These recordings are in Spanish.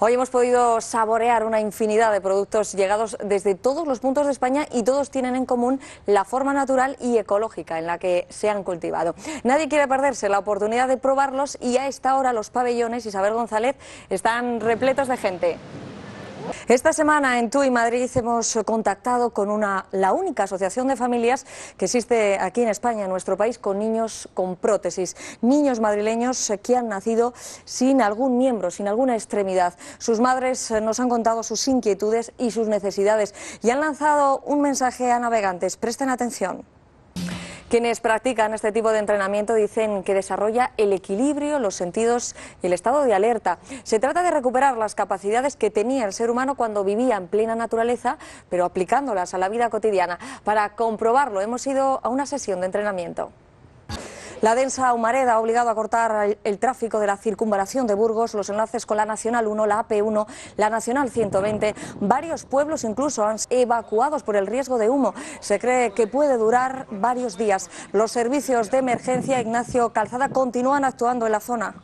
Hoy hemos podido saborear una infinidad de productos llegados desde todos los puntos de España y todos tienen en común la forma natural y ecológica en la que se han cultivado. Nadie quiere perderse la oportunidad de probarlos y a esta hora los pabellones Isabel González están repletos de gente. Esta semana en TUI Madrid hemos contactado con una, la única asociación de familias que existe aquí en España, en nuestro país, con niños con prótesis. Niños madrileños que han nacido sin algún miembro, sin alguna extremidad. Sus madres eh, nos han contado sus inquietudes y sus necesidades y han lanzado un mensaje a navegantes. Presten atención. Quienes practican este tipo de entrenamiento dicen que desarrolla el equilibrio, los sentidos y el estado de alerta. Se trata de recuperar las capacidades que tenía el ser humano cuando vivía en plena naturaleza, pero aplicándolas a la vida cotidiana. Para comprobarlo, hemos ido a una sesión de entrenamiento. La densa humareda ha obligado a cortar el tráfico de la circunvalación de Burgos, los enlaces con la Nacional 1, la AP1, la Nacional 120. Varios pueblos incluso han sido evacuados por el riesgo de humo. Se cree que puede durar varios días. Los servicios de emergencia Ignacio Calzada continúan actuando en la zona.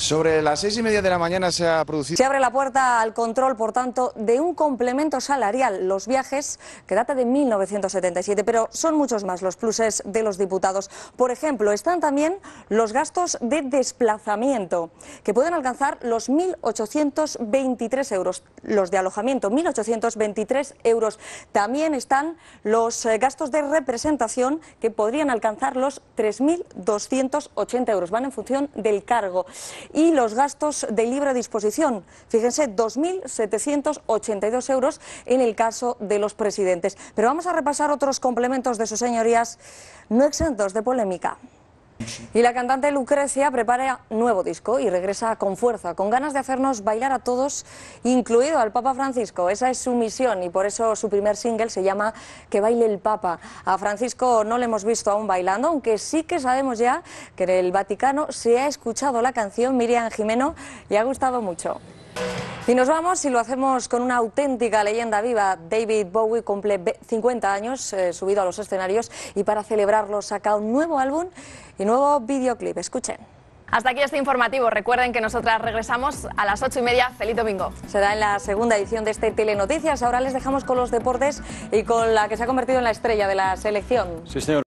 Sobre las seis y media de la mañana se ha producido... Se abre la puerta al control, por tanto, de un complemento salarial, los viajes, que data de 1977, pero son muchos más los pluses de los diputados. Por ejemplo, están también los gastos de desplazamiento, que pueden alcanzar los 1.823 euros, los de alojamiento, 1.823 euros. También están los eh, gastos de representación, que podrían alcanzar los 3.280 euros, van en función del cargo y los gastos de libre disposición. Fíjense, 2.782 euros en el caso de los presidentes. Pero vamos a repasar otros complementos de sus señorías no exentos de polémica. Y la cantante Lucrecia prepara nuevo disco y regresa con fuerza, con ganas de hacernos bailar a todos, incluido al Papa Francisco. Esa es su misión y por eso su primer single se llama Que baile el Papa. A Francisco no le hemos visto aún bailando, aunque sí que sabemos ya que en el Vaticano se ha escuchado la canción Miriam Jimeno y ha gustado mucho. Y nos vamos y lo hacemos con una auténtica leyenda viva. David Bowie cumple 50 años eh, subido a los escenarios y para celebrarlo saca un nuevo álbum y nuevo videoclip. Escuchen. Hasta aquí este informativo. Recuerden que nosotras regresamos a las ocho y media. Feliz domingo. Será en la segunda edición de este Telenoticias. Ahora les dejamos con los deportes y con la que se ha convertido en la estrella de la selección. Sí, señor.